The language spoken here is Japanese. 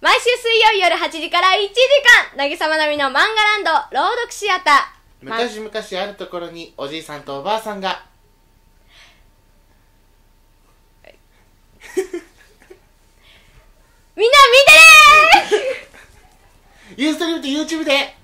毎週水曜夜8時から1時間、なぎさまなみの漫画ランド、朗読シアター。昔々あるところにおじいさんとおばあさんが。みんな見てねーユー ストリームと YouTube で